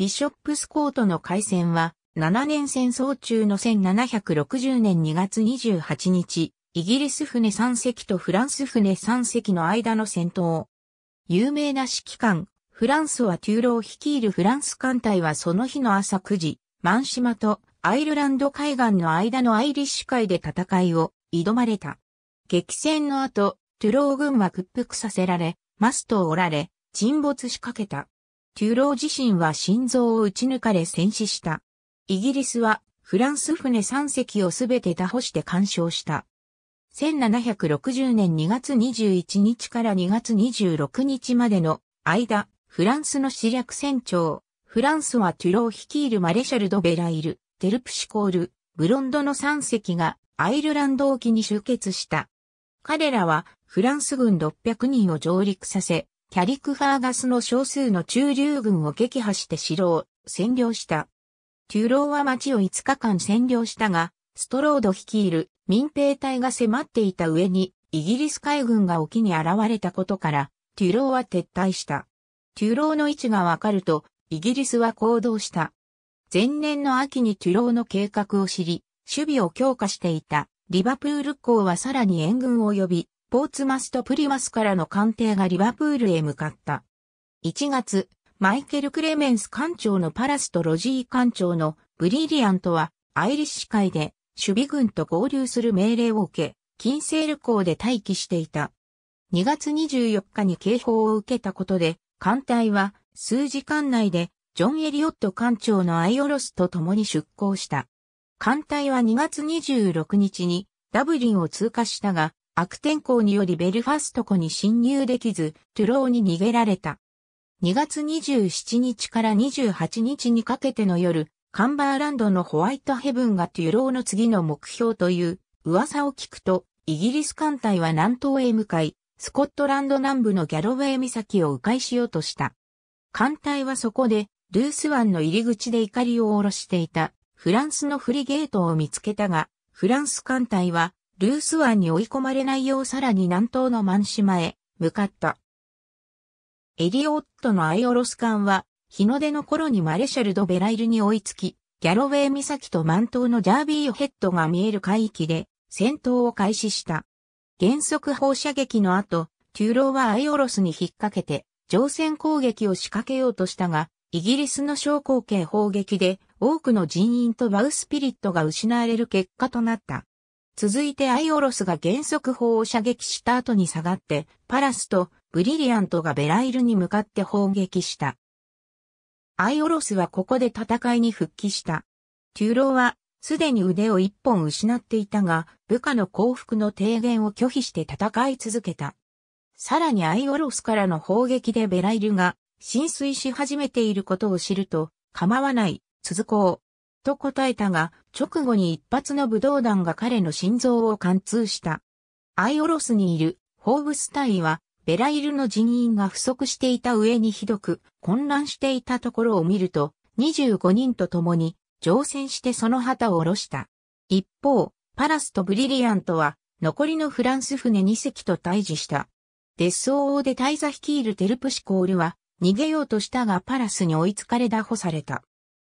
ビショップスコートの海戦は、7年戦争中の1760年2月28日、イギリス船3隻とフランス船3隻の間の戦闘。有名な指揮官、フランスはテューロー率いるフランス艦隊はその日の朝9時、マンシマとアイルランド海岸の間のアイリッシュ海で戦いを挑まれた。激戦の後、トゥロー軍は屈服させられ、マストを折られ、沈没しかけた。テューロー自身は心臓を撃ち抜かれ戦死した。イギリスはフランス船3隻をすべて打破して干渉した。1760年2月21日から2月26日までの間、フランスの死略船長、フランスはトゥロー率いるマレシャル・ド・ベライル、テルプシコール、ブロンドの3隻がアイルランド沖に集結した。彼らはフランス軍600人を上陸させ、キャリク・ファーガスの少数の中流軍を撃破して城を占領した。テュローは町を5日間占領したが、ストロード率いる民兵隊が迫っていた上に、イギリス海軍が沖に現れたことから、テュローは撤退した。テュローの位置がわかると、イギリスは行動した。前年の秋にテュローの計画を知り、守備を強化していたリバプール港はさらに援軍を呼び、ポーツマスとプリマスからの艦艇がリバプールへ向かった。1月、マイケル・クレメンス艦長のパラスとロジー艦長のブリリアントはアイリッシュ海で守備軍と合流する命令を受け、金セール港で待機していた。2月24日に警報を受けたことで、艦隊は数時間内でジョン・エリオット艦長のアイオロスと共に出港した。艦隊は2月26日にダブリンを通過したが、悪天候によりベルファスト湖に侵入できず、トゥローに逃げられた。2月27日から28日にかけての夜、カンバーランドのホワイトヘブンがトゥローの次の目標という噂を聞くと、イギリス艦隊は南東へ向かい、スコットランド南部のギャロウェイ岬を迂回しようとした。艦隊はそこで、ルース湾の入り口で怒りを下ろしていた、フランスのフリゲートを見つけたが、フランス艦隊はルース湾に追い込まれないようさらに南東の満島へ向かった。エリオットのアイオロス艦は日の出の頃にマレシャル・ド・ベライルに追いつき、ギャロウェイ岬と満島のジャービーヘッドが見える海域で戦闘を開始した。原則放射撃の後、テューローはアイオロスに引っ掛けて、乗船攻撃を仕掛けようとしたが、イギリスの昇降系砲撃で多くの人員とバウスピリットが失われる結果となった。続いてアイオロスが原則砲を射撃した後に下がって、パラスとブリリアントがベライルに向かって砲撃した。アイオロスはここで戦いに復帰した。テューローはすでに腕を一本失っていたが、部下の降伏の提言を拒否して戦い続けた。さらにアイオロスからの砲撃でベライルが浸水し始めていることを知ると、構わない、続こう。と答えたが、直後に一発の武道弾が彼の心臓を貫通した。アイオロスにいる、ホーブス隊は、ベライルの人員が不足していた上にひどく混乱していたところを見ると、25人と共に乗船してその旗を下ろした。一方、パラスとブリリアントは、残りのフランス船2隻と対峙した。デスソーで大座率いるテルプシコールは、逃げようとしたがパラスに追いつかれ打破された。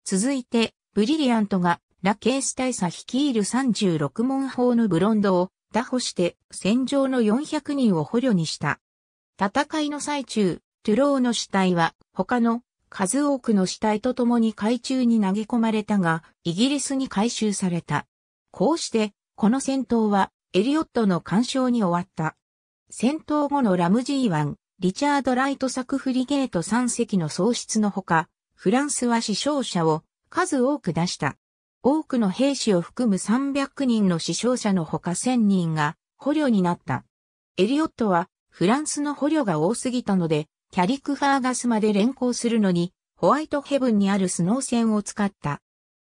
続いて、ブリリアントがラケース大佐率いる36門砲のブロンドを打破して戦場の400人を捕虜にした。戦いの最中、トゥローの死体は他の数多くの死体と共に海中に投げ込まれたが、イギリスに回収された。こうして、この戦闘はエリオットの干渉に終わった。戦闘後のラムジー湾、リチャード・ライト作フリゲート3隻の喪失のほか、フランスは死傷者を数多く出した。多くの兵士を含む300人の死傷者のほか1000人が捕虜になった。エリオットはフランスの捕虜が多すぎたので、キャリクファーガスまで連行するのに、ホワイトヘブンにあるスノー船を使った。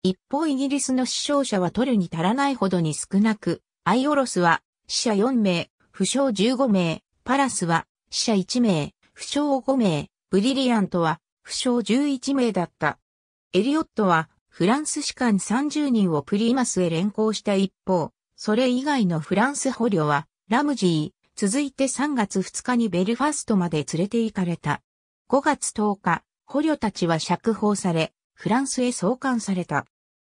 一方イギリスの死傷者は取るに足らないほどに少なく、アイオロスは死者4名、負傷15名、パラスは死者1名、負傷5名、ブリリアントは負傷11名だった。エリオットはフランス士官30人をプリマスへ連行した一方、それ以外のフランス捕虜はラムジー、続いて3月2日にベルファストまで連れて行かれた。5月10日、捕虜たちは釈放され、フランスへ送還された。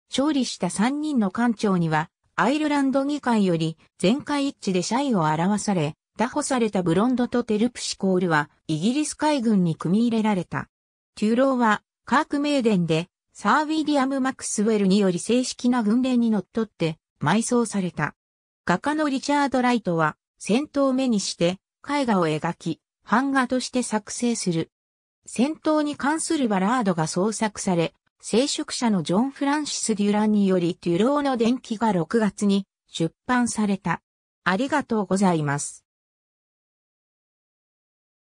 勝利した3人の艦長には、アイルランド議会より全会一致で謝意を表され、打捕されたブロンドとテルプシコールはイギリス海軍に組み入れられた。テューローはカークメーデンで、サー・ウィリアム・マクスウェルにより正式な軍令にのっとって、埋葬された。画家のリチャード・ライトは、戦闘を目にして、絵画を描き、版画として作成する。戦闘に関するバラードが創作され、聖職者のジョン・フランシス・デュランによりデュローの伝記が6月に出版された。ありがとうございます。